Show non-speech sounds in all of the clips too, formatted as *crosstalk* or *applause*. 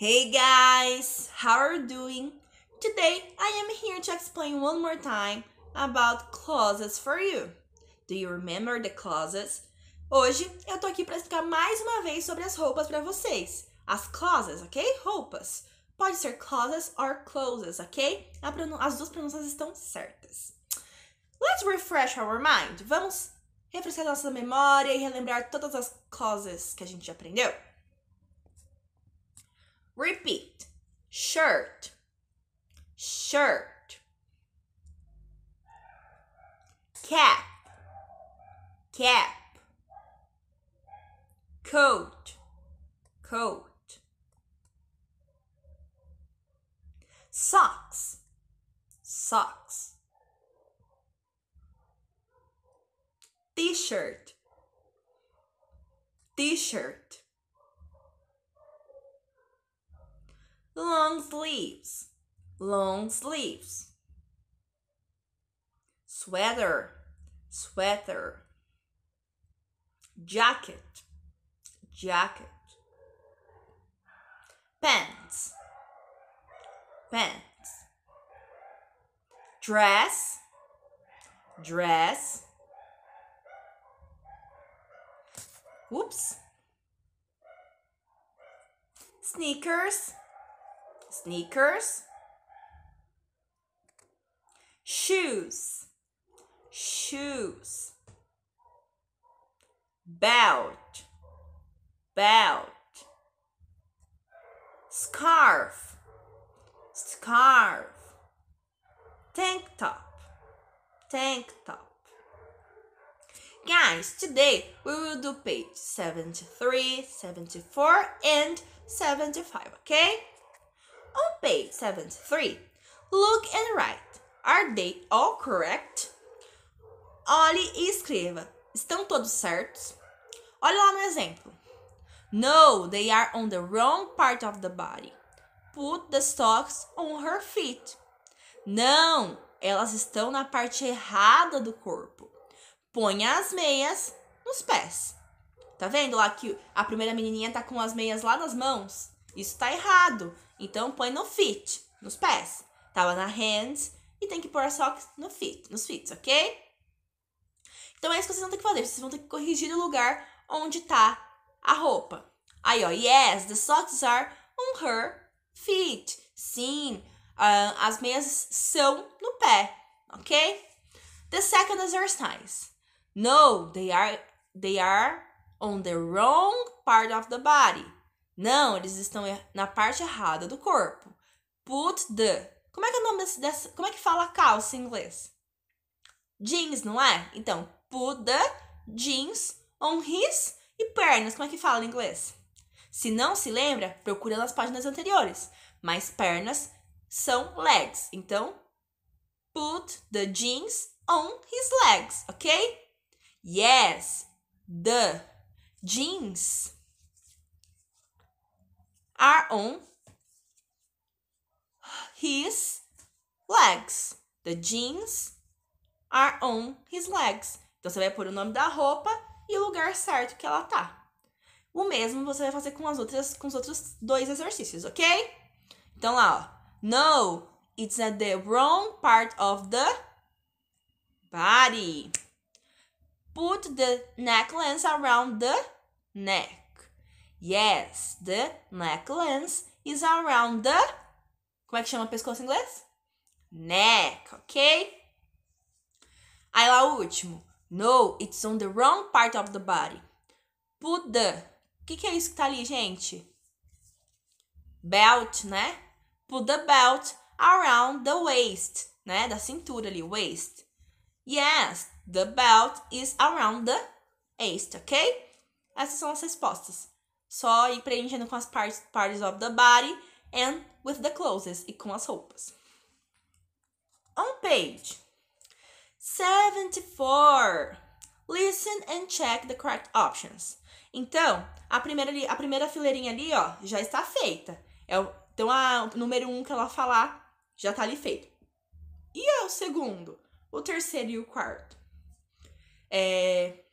Hey guys, how are you doing? Today I am here to explain one more time about clauses for you. Do you remember the clauses? Hoje eu tô aqui para explicar mais uma vez sobre as roupas para vocês. As clauses, ok? Roupas. Pode ser clauses or closes, ok? As duas pronúncias estão certas. Let's refresh our mind. Vamos refrescar nossa memória e relembrar todas as clauses que a gente aprendeu. Repeat. Shirt. Shirt. Cap. Cap. Coat. Coat. Socks. Socks. T-shirt. T-shirt long sleeves, long sleeves. Sweater, sweater. Jacket, jacket. Pants, pants. Dress, dress. Whoops. Sneakers sneakers, shoes, shoes, belt, belt, scarf, scarf, tank top, tank top. Guys, today we will do page 73, 74 and 75, okay? On page 73, look and write. Are they all correct? Olhe e escreva. Estão todos certos? Olha lá no exemplo. No, they are on the wrong part of the body. Put the socks on her feet. Não, elas estão na parte errada do corpo. Ponha as meias nos pés. Tá vendo lá que a primeira menininha tá com as meias lá nas mãos? Isso tá errado. Então põe no fit, nos pés. Tava tá na hands e tem que pôr socks no fit, nos fits, ok? Então é isso que vocês vão ter que fazer. Vocês vão ter que corrigir o lugar onde tá a roupa. Aí, ó, yes, the socks are on her feet. Sim, uh, as meias são no pé, ok? The second exercise. No, they are they are on the wrong part of the body. Não, eles estão er-, na parte errada do corpo. Put the. Como é que é o nome desse, dessa. Como é que fala calça em inglês? Jeans, não é? Então, put the jeans on his e pernas. Como é que fala em inglês? Se não se lembra, procura nas páginas anteriores. Mas pernas são legs. Então, put the jeans on his legs, ok? Yes, the jeans are on his legs. The jeans are on his legs. Então você vai pôr o nome da roupa e o lugar certo que ela tá. O mesmo você vai fazer com as outras com os outros dois exercícios, OK? Então lá, ó. No, it's at the wrong part of the body. Put the necklace around the neck. Yes, the necklace is around the. Como é que chama pescoço em inglês? Neck, ok? Aí lá o último. No, it's on the wrong part of the body. Put the. O que, que é isso que tá ali, gente? Belt, né? Put the belt around the waist, né? Da cintura ali, waist. Yes, the belt is around the waist, ok? Essas são as respostas. Só ir preenchendo com as parts, parts of the body and with the clothes e com as roupas. On page 74. Listen and check the correct options. Então, a primeira, a primeira fileirinha ali, ó, já está feita. É o, então, a, o número um que ela falar já está ali feito. E é o segundo, o terceiro e o quarto. É...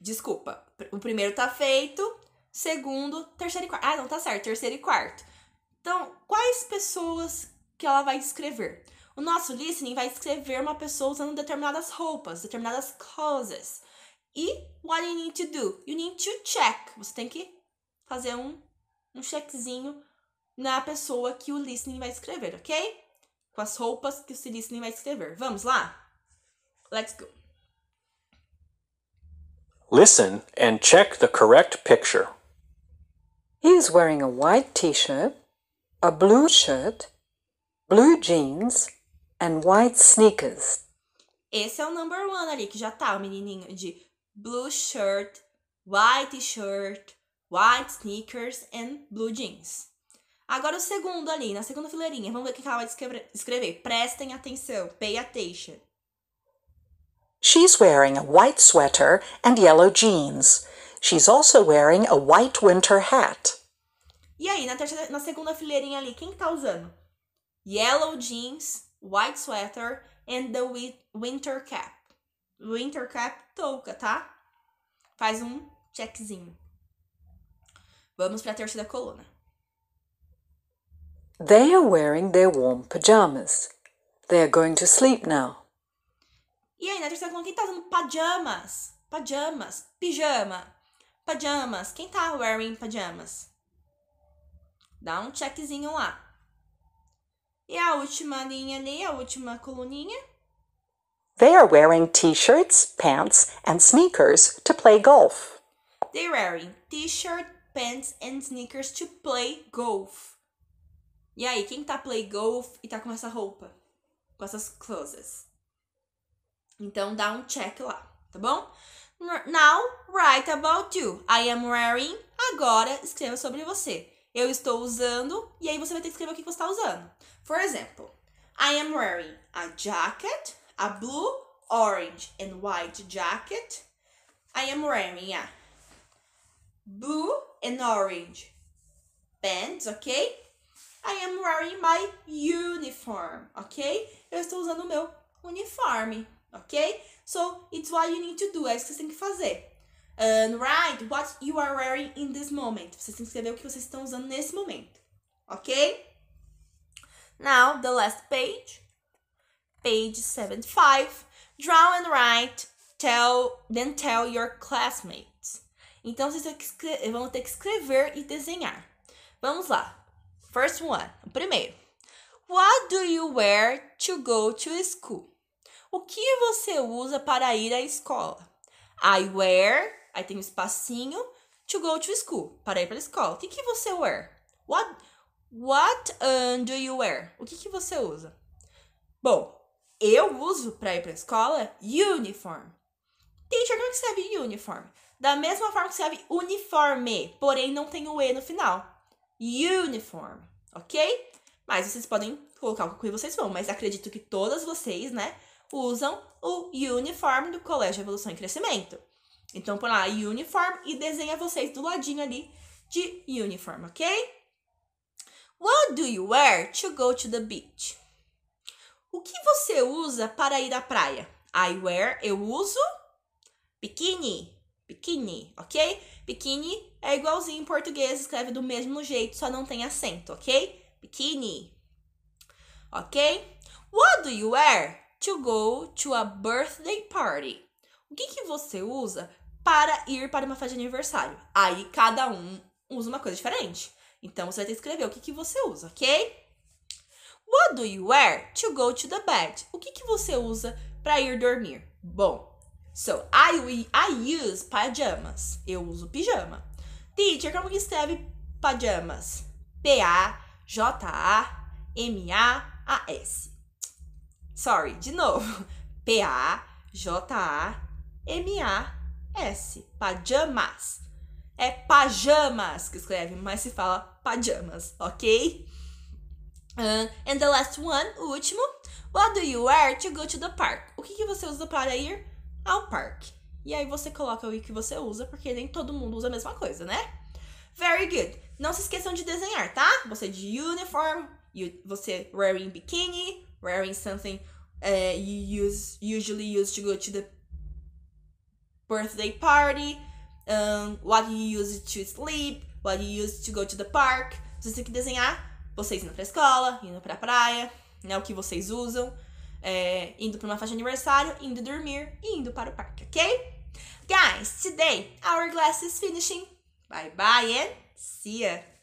Desculpa o primeiro tá feito, segundo, terceiro e quarto. Ah, não, tá certo, terceiro e quarto. Então, quais pessoas que ela vai escrever? O nosso listening vai escrever uma pessoa usando determinadas roupas, determinadas coisas. E what you need to do? You need to check. Você tem que fazer um, um checkzinho na pessoa que o listening vai escrever, ok? Com as roupas que o listening vai escrever. Vamos lá? Let's go. Listen and check the correct picture. He is wearing a white t shirt, a blue shirt, blue jeans and white sneakers. Esse é o number one ali, que já tá o menininho de blue shirt, white shirt, white sneakers and blue jeans. Agora o segundo ali, na segunda fileirinha, vamos ver o que ela vai escrever. Prestem atenção, pay attention. She's wearing a white sweater and yellow jeans. She's also wearing a white winter hat. E aí, na, terceira, na segunda fileirinha ali, quem que tá usando? Yellow jeans, white sweater and the winter cap. Winter cap, touca, tá? Faz um checkzinho. Vamos para a terceira coluna. They are wearing their warm pajamas. They are going to sleep now. E aí, na terceira coluna, quem tá usando pajamas? Pajamas. Pijama. Pajamas. Quem tá wearing pajamas? Dá um checkzinho lá. E a última linha ali, a última coluninha. They are wearing t-shirts, pants and sneakers to play golf. They're wearing t-shirt, pants and sneakers to play golf. E aí, quem tá play golf e tá com essa roupa? Com essas closes? Então dá um check lá, tá bom? Now write about you. I am wearing. Agora escreva sobre você. Eu estou usando e aí você vai ter que escrever o que você está usando. For example, I am wearing a jacket, a blue, orange and white jacket. I am wearing a blue and orange pants, ok? I am wearing my uniform, ok? Eu estou usando o meu uniforme ok? So, it's what you need to do, é isso que vocês têm que fazer. And write what you are wearing in this moment. Vocês têm que escrever o que vocês estão usando nesse momento, ok? Now, the last page, page 75. Draw and write, tell, then tell your classmates. Então, vocês vão ter que escrever e desenhar. Vamos lá. First one, o primeiro. What do you wear to go to school? O que você usa para ir à escola? I wear, aí tem um espacinho, to go to school, para ir para a escola. O que, que você wear? What, what um, do you wear? O que, que você usa? Bom, eu uso para ir para a escola uniform. Teacher, como é que escreve uniform? Da mesma forma que escreve uniforme, porém não tem o E no final. Uniform, ok? Mas vocês podem colocar o que vocês vão, mas acredito que todas vocês, né, usam o uniforme do Colégio Evolução e Crescimento. Então, põe lá uniform e desenha vocês do ladinho ali de uniform, ok? What do you wear to go to the beach? O que você usa para ir à praia? I wear, eu uso biquíni, biquíni, ok? Biquíni é igualzinho em português, escreve do mesmo jeito, só não tem acento, ok? Biquíni, ok? What do you wear to go to a birthday party. O que, que você usa para ir para uma festa de aniversário? Aí cada um usa uma coisa diferente. Então você vai ter que escrever o que, que você usa, ok? What do you wear to go to the bed? O que, que você usa para ir dormir? Bom, so I, we, I use pajamas. Eu uso pijama. Teacher, como que escreve pajamas? P-A-J-A-M-A-A-S. Sorry, de novo. P-A-J-A-M-A-S. *laughs* Pajamas. É pajamas que escreve, mas se fala pajamas, ok? Uh, and the last one, o último. What do you wear to go to the park? O que, que você usa para ir ao parque? E aí você coloca o que você usa, porque nem todo mundo usa a mesma coisa, né? Very good. Não se esqueçam de desenhar, tá? Você de uniform, you, você wearing bikini, wearing something uh, you use usually use to go to the birthday party, um, what you use to sleep, what you use to go to the park. Vocês têm que desenhar vocês indo pra escola, indo pra praia, né? O que vocês usam, é, indo pra uma festa de aniversário, indo dormir e indo para o parque, ok? Guys, today our class is finishing. Bye bye and see ya!